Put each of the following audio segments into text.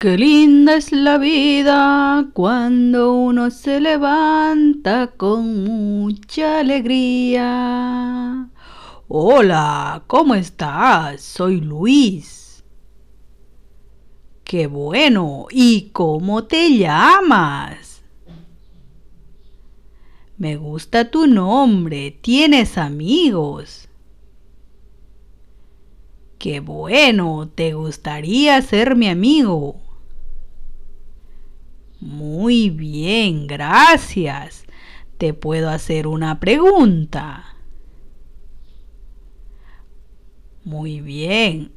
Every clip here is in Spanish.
Qué linda es la vida cuando uno se levanta con mucha alegría. Hola, ¿cómo estás? Soy Luis. Qué bueno, ¿y cómo te llamas? Me gusta tu nombre, tienes amigos. Qué bueno, ¿te gustaría ser mi amigo? Muy bien, gracias. Te puedo hacer una pregunta. Muy bien.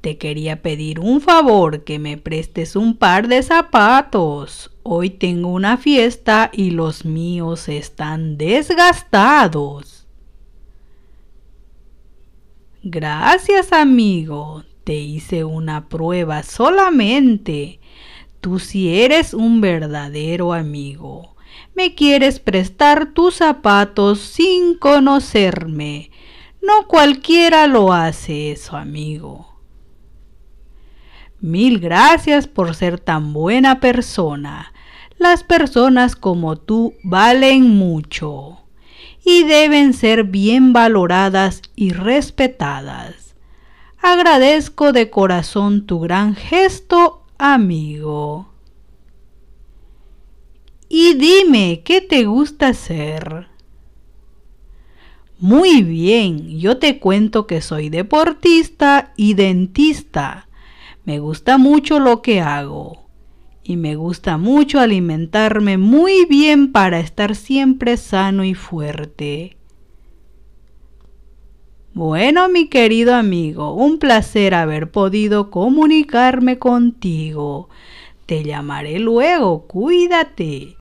Te quería pedir un favor que me prestes un par de zapatos. Hoy tengo una fiesta y los míos están desgastados. Gracias amigo. Te hice una prueba solamente Tú sí eres un verdadero amigo. Me quieres prestar tus zapatos sin conocerme. No cualquiera lo hace eso, amigo. Mil gracias por ser tan buena persona. Las personas como tú valen mucho y deben ser bien valoradas y respetadas. Agradezco de corazón tu gran gesto amigo. Y dime, ¿qué te gusta hacer? Muy bien, yo te cuento que soy deportista y dentista. Me gusta mucho lo que hago. Y me gusta mucho alimentarme muy bien para estar siempre sano y fuerte. Bueno, mi querido amigo, un placer haber podido comunicarme contigo. Te llamaré luego, cuídate.